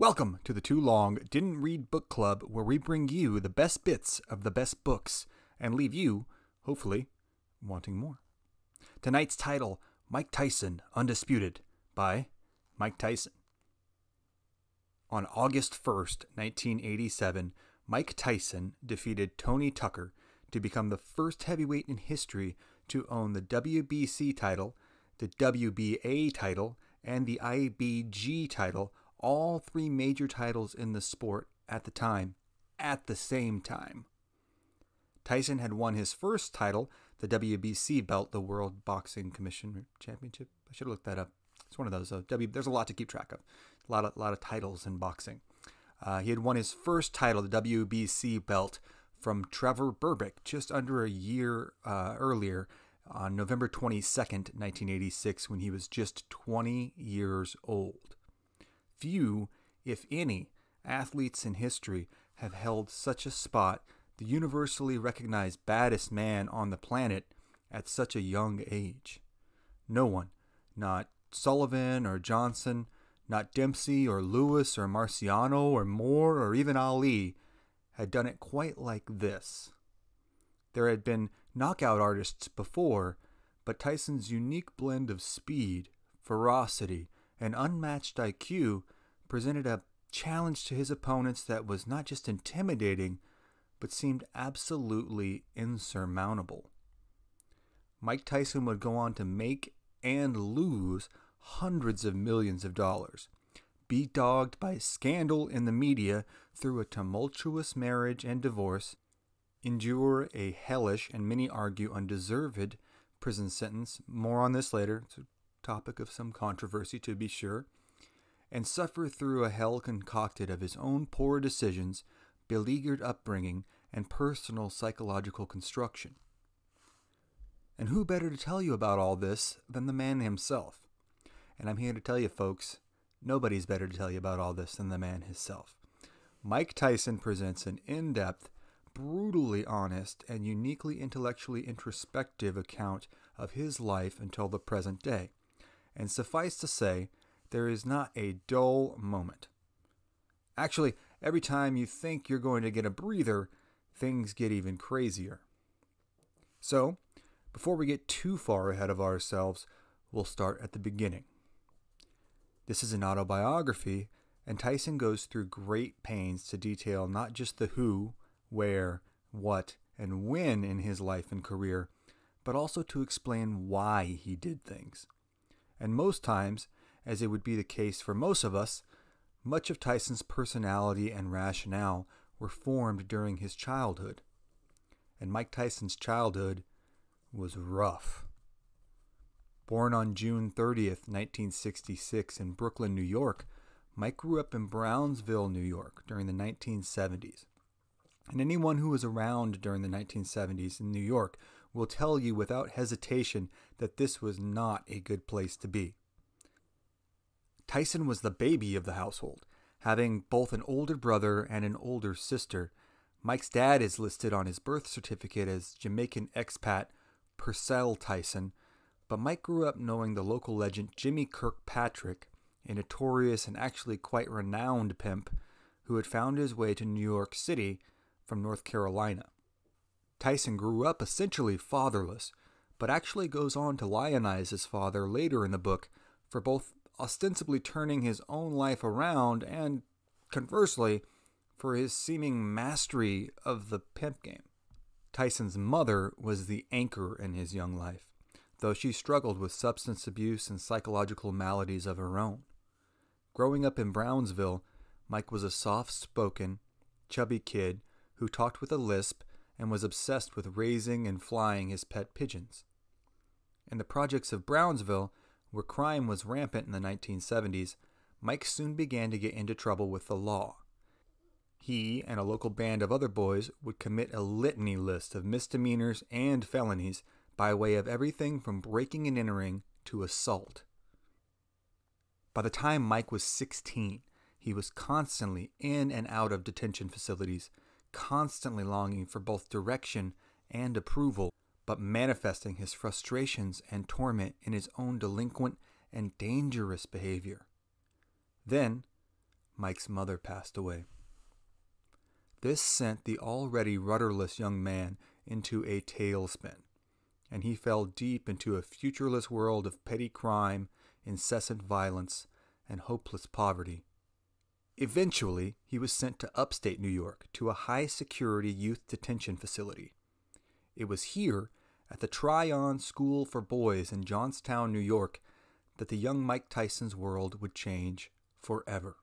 Welcome to the Too Long Didn't Read Book Club, where we bring you the best bits of the best books and leave you, hopefully, wanting more. Tonight's title Mike Tyson Undisputed by Mike Tyson. On August 1st, 1987, Mike Tyson defeated Tony Tucker to become the first heavyweight in history to own the WBC title, the WBA title, and the IBG title all three major titles in the sport at the time, at the same time. Tyson had won his first title, the WBC belt, the World Boxing Commission Championship. I should have looked that up. It's one of those. Uh, w, there's a lot to keep track of, a lot of, lot of titles in boxing. Uh, he had won his first title, the WBC belt, from Trevor Burbick just under a year uh, earlier on November 22nd, 1986, when he was just 20 years old few, if any, athletes in history have held such a spot, the universally recognized baddest man on the planet, at such a young age. No one, not Sullivan or Johnson, not Dempsey or Lewis or Marciano or Moore or even Ali, had done it quite like this. There had been knockout artists before, but Tyson's unique blend of speed, ferocity, an unmatched IQ presented a challenge to his opponents that was not just intimidating, but seemed absolutely insurmountable. Mike Tyson would go on to make and lose hundreds of millions of dollars, be dogged by scandal in the media through a tumultuous marriage and divorce, endure a hellish and many argue undeserved prison sentence, more on this later, topic of some controversy to be sure, and suffer through a hell concocted of his own poor decisions, beleaguered upbringing, and personal psychological construction. And who better to tell you about all this than the man himself? And I'm here to tell you, folks, nobody's better to tell you about all this than the man himself. Mike Tyson presents an in depth, brutally honest, and uniquely intellectually introspective account of his life until the present day and suffice to say, there is not a dull moment. Actually, every time you think you're going to get a breather, things get even crazier. So, before we get too far ahead of ourselves, we'll start at the beginning. This is an autobiography, and Tyson goes through great pains to detail not just the who, where, what, and when in his life and career, but also to explain why he did things and most times, as it would be the case for most of us, much of Tyson's personality and rationale were formed during his childhood. And Mike Tyson's childhood was rough. Born on June 30th, 1966, in Brooklyn, New York, Mike grew up in Brownsville, New York, during the 1970s. And anyone who was around during the 1970s in New York will tell you without hesitation that this was not a good place to be. Tyson was the baby of the household, having both an older brother and an older sister. Mike's dad is listed on his birth certificate as Jamaican expat Purcell Tyson, but Mike grew up knowing the local legend Jimmy Kirkpatrick, a notorious and actually quite renowned pimp who had found his way to New York City from North Carolina. Tyson grew up essentially fatherless, but actually goes on to lionize his father later in the book for both ostensibly turning his own life around and, conversely, for his seeming mastery of the pimp game. Tyson's mother was the anchor in his young life, though she struggled with substance abuse and psychological maladies of her own. Growing up in Brownsville, Mike was a soft spoken, chubby kid who talked with a lisp and was obsessed with raising and flying his pet pigeons. In the projects of Brownsville, where crime was rampant in the 1970s, Mike soon began to get into trouble with the law. He and a local band of other boys would commit a litany list of misdemeanors and felonies by way of everything from breaking and entering to assault. By the time Mike was 16, he was constantly in and out of detention facilities, constantly longing for both direction and approval, but manifesting his frustrations and torment in his own delinquent and dangerous behavior. Then, Mike's mother passed away. This sent the already rudderless young man into a tailspin, and he fell deep into a futureless world of petty crime, incessant violence, and hopeless poverty Eventually, he was sent to upstate New York to a high security youth detention facility. It was here, at the Tryon School for Boys in Johnstown, New York, that the young Mike Tyson's world would change forever.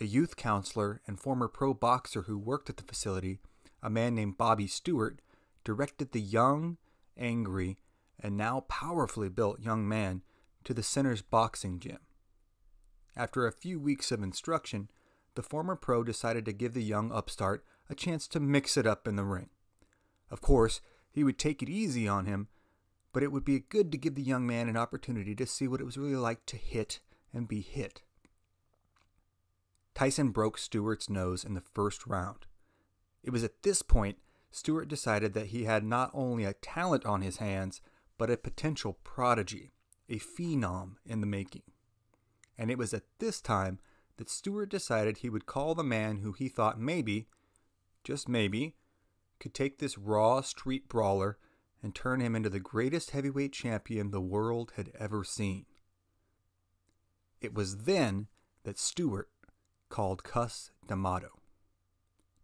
A youth counselor and former pro boxer who worked at the facility, a man named Bobby Stewart, directed the young, angry, and now powerfully built young man to the center's boxing gym. After a few weeks of instruction, the former pro decided to give the young upstart a chance to mix it up in the ring. Of course, he would take it easy on him, but it would be good to give the young man an opportunity to see what it was really like to hit and be hit. Tyson broke Stewart's nose in the first round. It was at this point Stewart decided that he had not only a talent on his hands, but a potential prodigy, a phenom in the making and it was at this time that Stewart decided he would call the man who he thought maybe, just maybe, could take this raw street brawler and turn him into the greatest heavyweight champion the world had ever seen. It was then that Stewart called Cuss D'Amato.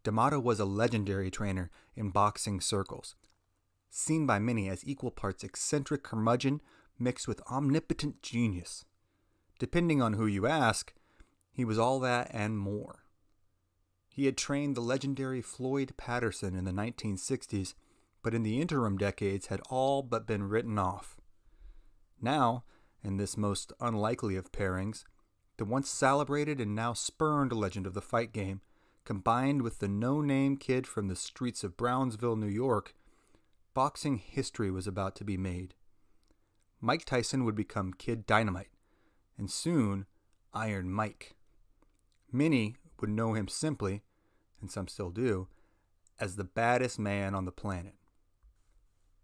D'Amato was a legendary trainer in boxing circles, seen by many as equal parts eccentric curmudgeon mixed with omnipotent genius. Depending on who you ask, he was all that and more. He had trained the legendary Floyd Patterson in the 1960s, but in the interim decades had all but been written off. Now, in this most unlikely of pairings, the once celebrated and now spurned legend of the fight game, combined with the no name kid from the streets of Brownsville, New York, boxing history was about to be made. Mike Tyson would become Kid Dynamite, and soon Iron Mike. Many would know him simply, and some still do, as the baddest man on the planet.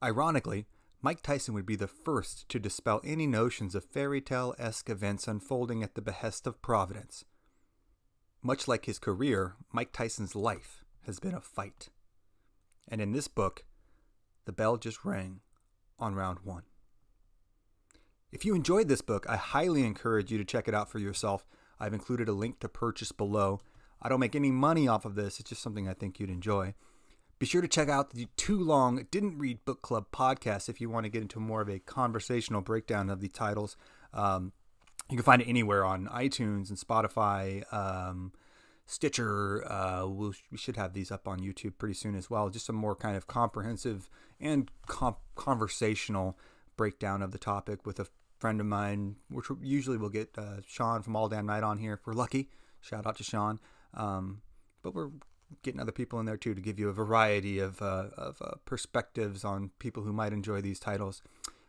Ironically, Mike Tyson would be the first to dispel any notions of fairy tale esque events unfolding at the behest of Providence. Much like his career, Mike Tyson's life has been a fight. And in this book, the bell just rang on round one. If you enjoyed this book, I highly encourage you to check it out for yourself. I've included a link to purchase below. I don't make any money off of this, it's just something I think you'd enjoy. Be sure to check out the Too Long Didn't Read Book Club podcast if you want to get into more of a conversational breakdown of the titles. Um, you can find it anywhere on iTunes and Spotify, um, Stitcher. Uh, we'll, we should have these up on YouTube pretty soon as well. Just a more kind of comprehensive and conversational breakdown of the topic with a friend of mine, which usually we'll get uh, Sean from All Damn Night on here if we're lucky. Shout out to Sean. Um, but we're getting other people in there too to give you a variety of, uh, of uh, perspectives on people who might enjoy these titles.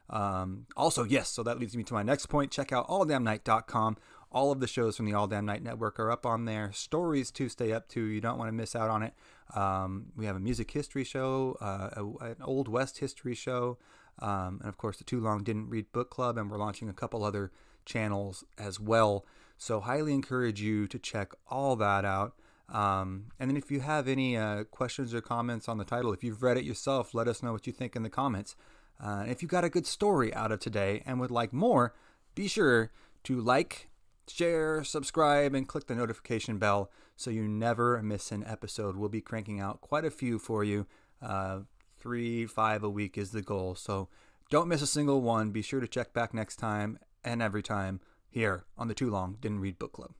Um, also, yes, so that leads me to my next point. Check out AllDamnNight.com. All of the shows from the All Damn Night Network are up on there. Stories to stay up to. You don't want to miss out on it. Um, we have a music history show, uh, an Old West history show, um, and of course, the Too Long Didn't Read Book Club, and we're launching a couple other channels as well. So, highly encourage you to check all that out. Um, and then, if you have any uh, questions or comments on the title, if you've read it yourself, let us know what you think in the comments. Uh, if you got a good story out of today and would like more, be sure to like, share, subscribe, and click the notification bell so you never miss an episode. We'll be cranking out quite a few for you. Uh, three, five a week is the goal. So don't miss a single one. Be sure to check back next time and every time here on the Too Long Didn't Read Book Club.